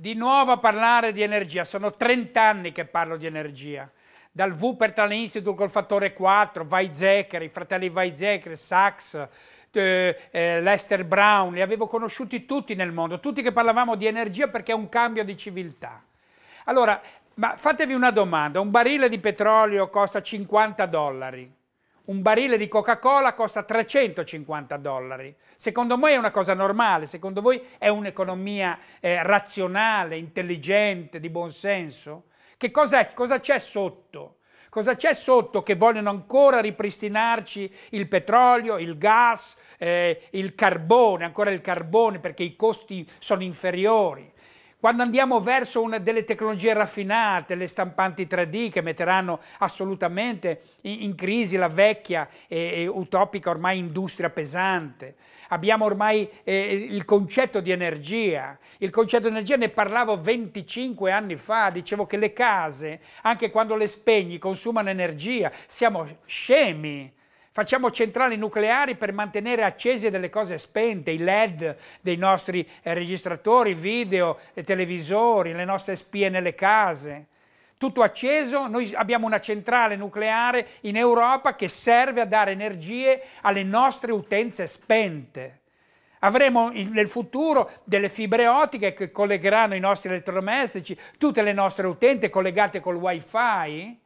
di nuovo a parlare di energia, sono 30 anni che parlo di energia, dal Wuppertal Institute col fattore 4, Weizsäcker, i fratelli Weizsäcker, Sachs, eh, eh, Lester Brown, li avevo conosciuti tutti nel mondo, tutti che parlavamo di energia perché è un cambio di civiltà. Allora, ma fatevi una domanda, un barile di petrolio costa 50 dollari, un barile di Coca-Cola costa 350 dollari. Secondo me è una cosa normale, secondo voi è un'economia eh, razionale, intelligente, di buon senso? Che cos'è? cosa c'è sotto? Cosa c'è sotto che vogliono ancora ripristinarci il petrolio, il gas, eh, il carbone, ancora il carbone perché i costi sono inferiori? Quando andiamo verso una, delle tecnologie raffinate, le stampanti 3D che metteranno assolutamente in, in crisi la vecchia e, e, utopica ormai industria pesante, abbiamo ormai eh, il concetto di energia. Il concetto di energia ne parlavo 25 anni fa, dicevo che le case, anche quando le spegni, consumano energia. Siamo scemi Facciamo centrali nucleari per mantenere accese delle cose spente, i LED dei nostri eh, registratori, video, eh, televisori, le nostre spie nelle case tutto acceso, noi abbiamo una centrale nucleare in Europa che serve a dare energie alle nostre utenze spente. Avremo nel futuro delle fibre ottiche che collegheranno i nostri elettrodomestici, tutte le nostre utenti collegate col wifi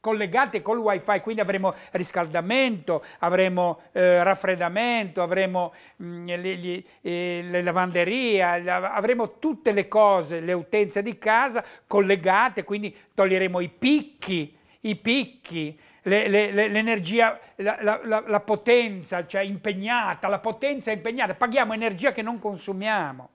collegate col wifi, quindi avremo riscaldamento, avremo eh, raffreddamento, avremo mh, le, le, le lavanderie, avremo tutte le cose, le utenze di casa collegate, quindi toglieremo i picchi, i picchi, l'energia, le, la, la, la potenza, cioè impegnata, la potenza impegnata, paghiamo energia che non consumiamo.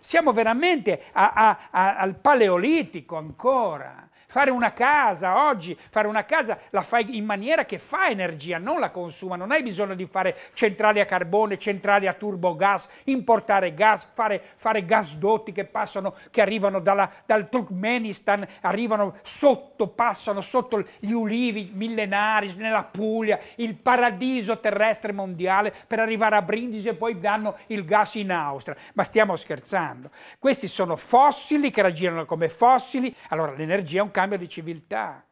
Siamo veramente a, a, a, al paleolitico ancora. Fare una casa oggi, fare una casa la fai in maniera che fa energia, non la consuma, non hai bisogno di fare centrali a carbone, centrali a turbogas, importare gas, fare, fare gasdotti che passano, che arrivano dalla, dal Turkmenistan, arrivano sotto, passano sotto gli ulivi millenari, nella Puglia, il paradiso terrestre mondiale per arrivare a Brindisi e poi danno il gas in Austria. Ma stiamo scherzando. Questi sono fossili che ragionano come fossili, allora l'energia è un cambio di civiltà,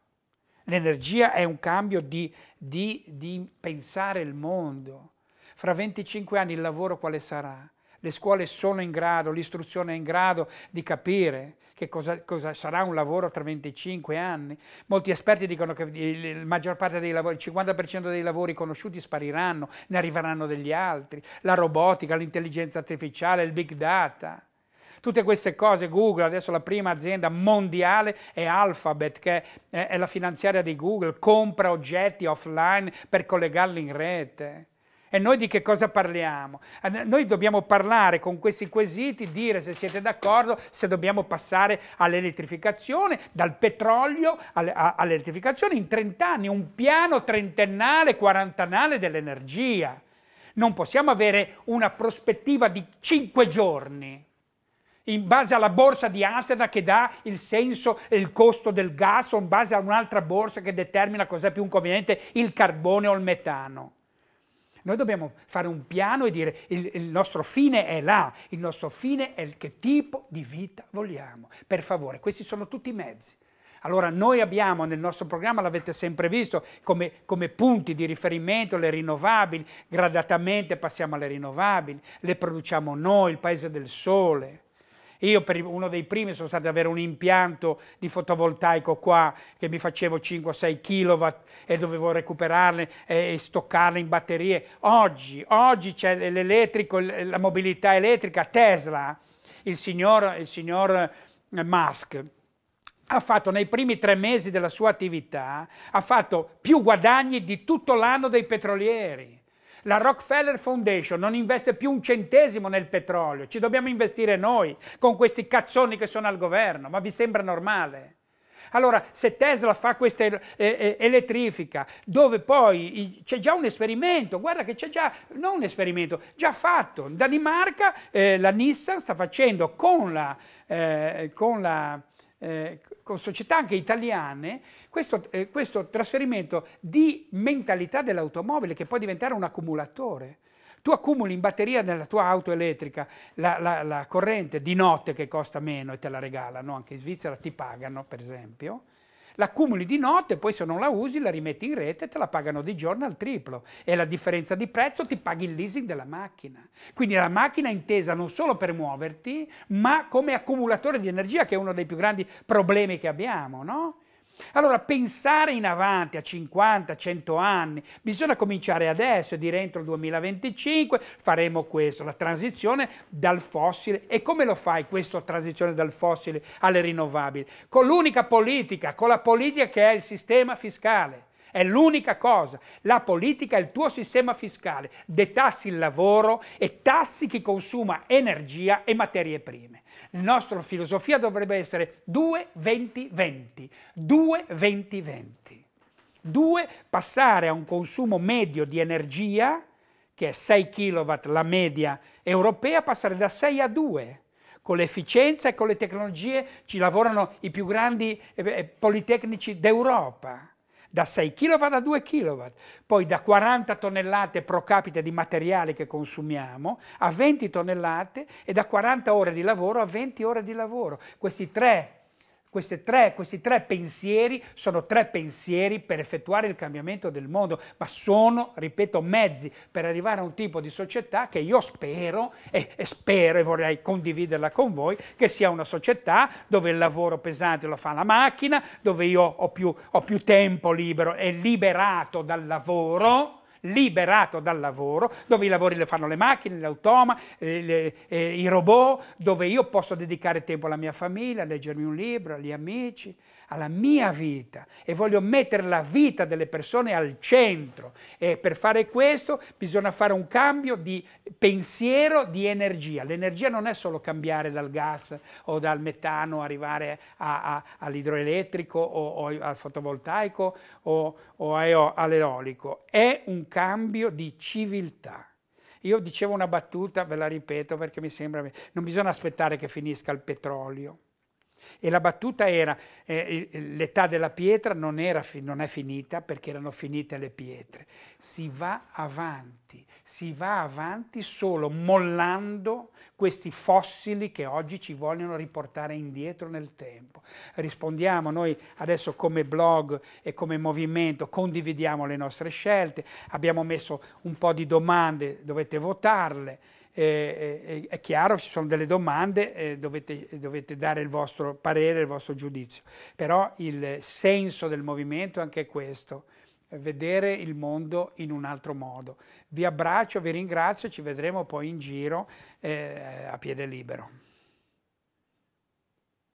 l'energia è un cambio di, di, di pensare il mondo. Fra 25 anni il lavoro quale sarà? Le scuole sono in grado, l'istruzione è in grado di capire che cosa, cosa, sarà un lavoro tra 25 anni. Molti esperti dicono che la maggior parte dei lavori, il 50% dei lavori conosciuti spariranno, ne arriveranno degli altri. La robotica, l'intelligenza artificiale, il big data. Tutte queste cose, Google, adesso la prima azienda mondiale è Alphabet, che è la finanziaria di Google, compra oggetti offline per collegarli in rete. E noi di che cosa parliamo? Eh, noi dobbiamo parlare con questi quesiti, dire se siete d'accordo, se dobbiamo passare all'elettrificazione, dal petrolio all'elettrificazione in 30 anni, un piano trentennale, quarantennale dell'energia. Non possiamo avere una prospettiva di 5 giorni in base alla borsa di Amsterdam che dà il senso e il costo del gas o in base a un'altra borsa che determina cos'è più conveniente il carbone o il metano. Noi dobbiamo fare un piano e dire il, il nostro fine è là, il nostro fine è il, che tipo di vita vogliamo. Per favore, questi sono tutti i mezzi. Allora noi abbiamo nel nostro programma, l'avete sempre visto, come, come, punti di riferimento le rinnovabili, gradatamente passiamo alle rinnovabili, le produciamo noi, il paese del sole. Io per uno dei primi sono stato ad avere un impianto di fotovoltaico qua che mi facevo 5-6 kW e dovevo recuperarle e stoccarle in batterie. Oggi, oggi c'è l'elettrico, la mobilità elettrica, Tesla, il signor, il signor eh, Musk, ha fatto nei primi tre mesi della sua attività, ha fatto più guadagni di tutto l'anno dei petrolieri. La Rockefeller Foundation non investe più un centesimo nel petrolio, ci dobbiamo investire noi con questi cazzoni che sono al governo, ma vi sembra normale? Allora, se Tesla fa questa eh, eh, elettrifica, dove poi c'è già un esperimento, guarda che c'è già, non un esperimento, già fatto. In Danimarca eh, la Nissan sta facendo con la, eh, con la eh, con società anche italiane, questo, eh, questo trasferimento di mentalità dell'automobile che può diventare un accumulatore. Tu accumuli in batteria nella tua auto elettrica la, la, la corrente di notte che costa meno e te la regalano, anche in Svizzera ti pagano per esempio, l'accumuli di notte, poi se non la usi la rimetti in rete e te la pagano di giorno al triplo e la differenza di prezzo ti paghi il leasing della macchina. Quindi la macchina è intesa non solo per muoverti, ma come accumulatore di energia che è uno dei più grandi problemi che abbiamo, no? Allora pensare in avanti a 50, 100 anni, bisogna cominciare adesso e dire entro il 2025 faremo questo, la transizione dal fossile. E come lo fai questa transizione dal fossile alle rinnovabili? Con l'unica politica, con la politica che è il sistema fiscale. È l'unica cosa. La politica è il tuo sistema fiscale. Detassi il lavoro e tassi chi consuma energia e materie prime. La nostra filosofia dovrebbe essere 2-20-20. 2-20-20. 2 passare a un consumo medio di energia, che è 6 kW la media europea, passare da 6 a 2 con l'efficienza e con le tecnologie ci lavorano i più grandi eh, eh, politecnici d'Europa da 6 kW a 2 kW, poi da 40 tonnellate pro capite di materiale che consumiamo a 20 tonnellate e da 40 ore di lavoro a 20 ore di lavoro. Questi tre Tre, questi tre pensieri sono tre pensieri per effettuare il cambiamento del mondo, ma sono, ripeto, mezzi per arrivare a un tipo di società che io spero e, e spero e vorrei condividerla con voi, che sia una società dove il lavoro pesante lo fa la macchina, dove io ho più, ho più tempo libero e liberato dal lavoro liberato dal lavoro, dove i lavori le fanno le macchine, l'automa, eh, eh, i robot, dove io posso dedicare tempo alla mia famiglia, a leggermi un libro, agli amici, alla mia vita e voglio mettere la vita delle persone al centro e per fare questo bisogna fare un cambio di pensiero, di energia. L'energia non è solo cambiare dal gas o dal metano, arrivare all'idroelettrico o, o, al fotovoltaico o, o all'eolico, è un cambio cambio di civiltà. Io dicevo una battuta, ve la ripeto perché mi sembra, non bisogna aspettare che finisca il petrolio e la battuta era, eh, l'età della pietra non, era, non è finita perché erano finite le pietre. Si va avanti, si va avanti solo mollando questi fossili che oggi ci vogliono riportare indietro nel tempo. Rispondiamo noi adesso come blog e come movimento, condividiamo le nostre scelte, abbiamo messo un po' di domande, dovete votarle eh, è chiaro, ci sono delle domande, eh, dovete, dovete, dare il vostro parere, il vostro giudizio. Però il senso del movimento è anche questo, vedere il mondo in un altro modo. Vi abbraccio, vi ringrazio, ci vedremo poi in giro eh, a piede libero.